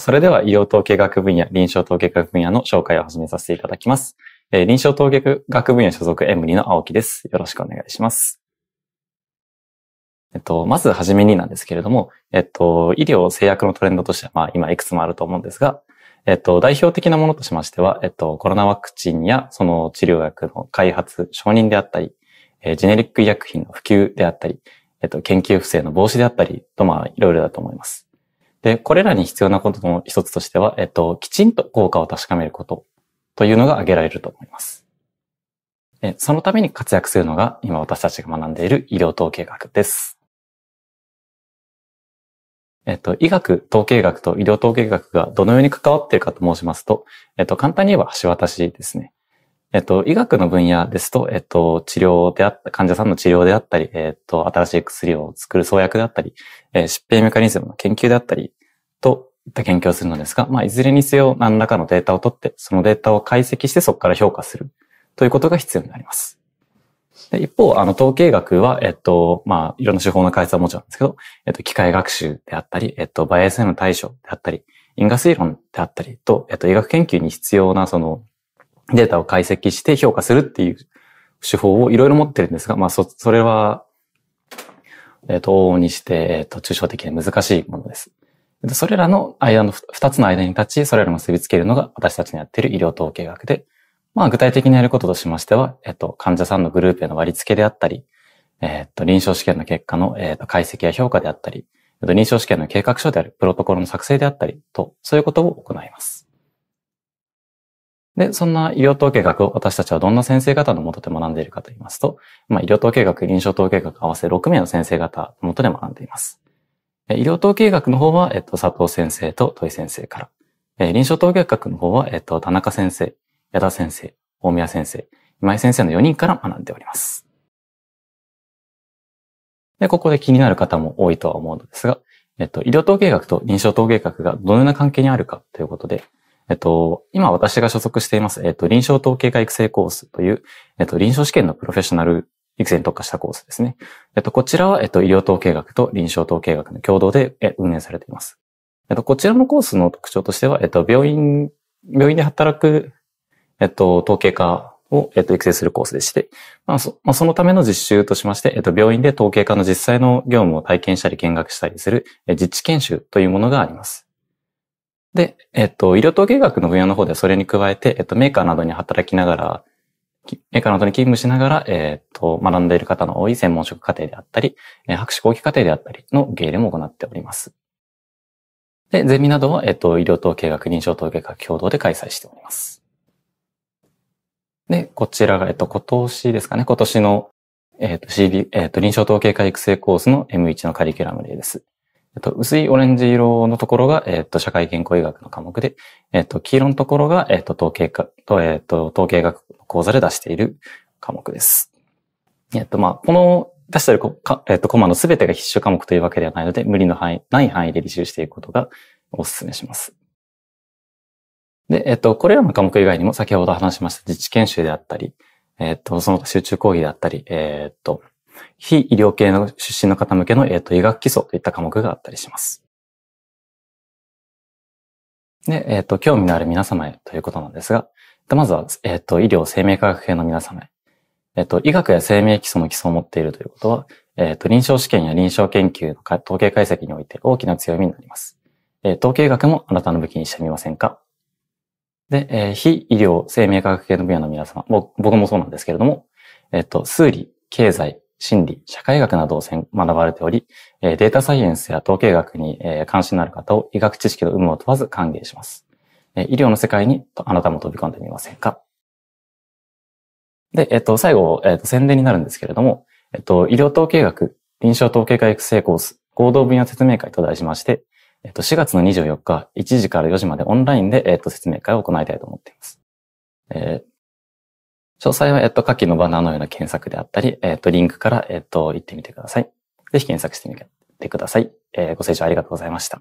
それでは医療統計学分野、臨床統計学分野の紹介を始めさせていただきます。えー、臨床統計学分野所属 M2 の青木です。よろしくお願いします。えっと、まずはじめになんですけれども、えっと、医療制約のトレンドとしては、まあ今いくつもあると思うんですが、えっと、代表的なものとしましては、えっと、コロナワクチンやその治療薬の開発、承認であったり、えー、ジェネリック医薬品の普及であったり、えっと、研究不正の防止であったりと、まあいろいろだと思います。で、これらに必要なことの一つとしては、えっと、きちんと効果を確かめることというのが挙げられると思います。そのために活躍するのが今私たちが学んでいる医療統計学です。えっと、医学、統計学と医療統計学がどのように関わっているかと申しますと、えっと、簡単に言えば橋渡しですね。えっと、医学の分野ですと、えっと、治療であった、患者さんの治療であったり、えっと、新しい薬を作る創薬であったり、えー、疾病メカニズムの研究であったり、といった研究をするのですが、まあ、いずれにせよ何らかのデータを取って、そのデータを解析してそこから評価するということが必要になります。で一方、あの、統計学は、えっと、まあ、いろんな手法の開発はもちろんですけど、えっと、機械学習であったり、えっと、バイアスへの対処であったり、因果推論であったりと、えっと、医学研究に必要な、その、データを解析して評価するっていう手法をいろいろ持ってるんですが、まあそ、それは、えっ、ー、と、往々にして、えっ、ー、と、抽象的で難しいものです。それらの間の、二つの間に立ち、それらを結びつけるのが私たちのやっている医療統計学で、まあ、具体的にやることとしましては、えっ、ー、と、患者さんのグループへの割り付けであったり、えっ、と、臨床試験の結果の、えっ、と、解析や評価であったり、臨床試験の計画書であるプロトコルの作成であったりと、そういうことを行います。で、そんな医療統計学を私たちはどんな先生方のもとで学んでいるかと言いますと、まあ、医療統計学、臨床統計学合わせ6名の先生方のもとで学んでいます。医療統計学の方は、えっと、佐藤先生と土井先生から。え臨床統計学の方は、えっと、田中先生、矢田先生、大宮先生、今井先生の4人から学んでおります。で、ここで気になる方も多いとは思うのですが、えっと、医療統計学と臨床統計学がどのような関係にあるかということで、えっと、今私が所属しています、えっと、臨床統計科育成コースという、えっと、臨床試験のプロフェッショナル育成に特化したコースですね。えっと、こちらは、えっと、医療統計学と臨床統計学の共同で運営されています。えっと、こちらのコースの特徴としては、えっと、病院、病院で働く、えっと、統計科を、えっと、育成するコースでして、まあそまあ、そのための実習としまして、えっと、病院で統計科の実際の業務を体験したり見学したりする、え実地研修というものがあります。で、えっと、医療統計学の分野の方ではそれに加えて、えっと、メーカーなどに働きながら、メーカーなどに勤務しながら、えっと、学んでいる方の多い専門職課程であったり、え博士後期課程であったりの受け入れも行っております。で、ゼミなどは、えっと、医療統計学、臨床統計学共同で開催しております。で、こちらが、えっと、今年ですかね、今年の、えっと、CB、えっと、臨床統計科育成コースの M1 のカリキュラム例です。えっと、薄いオレンジ色のところが、えっと、社会健康医学の科目で、えっと、黄色のところが、えっと、統計科、と、えっと、統計学講座で出している科目です。えっと、まあ、この出しているか、えっと、コマの全てが必修科目というわけではないので、無理の範囲、ない範囲で履修していくことがお勧めします。で、えっと、これらの科目以外にも先ほど話しました自治研修であったり、えっと、その他集中講義であったり、えっと、非医療系の出身の方向けの、えっ、ー、と、医学基礎といった科目があったりします。で、えっ、ー、と、興味のある皆様へということなんですが、まずは、えっ、ー、と、医療生命科学系の皆様へ。えっ、と、医学や生命基礎の基礎を持っているということは、えっ、と、臨床試験や臨床研究の統計解析において大きな強みになります。え統計学もあなたの武器にしてみませんかで、えー、非医療生命科学系の分野の皆様、僕もそうなんですけれども、えっ、と、数理、経済、心理、社会学などを学ばれており、データサイエンスや統計学に関心のある方を医学知識の有無を問わず歓迎します。医療の世界にあなたも飛び込んでみませんかで、えっと、最後、えっと、宣伝になるんですけれども、えっと、医療統計学、臨床統計科育成コース、合同分野説明会と題しまして、えっと、4月の24日、1時から4時までオンラインで、えっと、説明会を行いたいと思っています。えー、詳細は、えっと、下記のバナーのような検索であったり、えっと、リンクから、えっと、行ってみてください。ぜひ検索してみてください。えー、ご清聴ありがとうございました。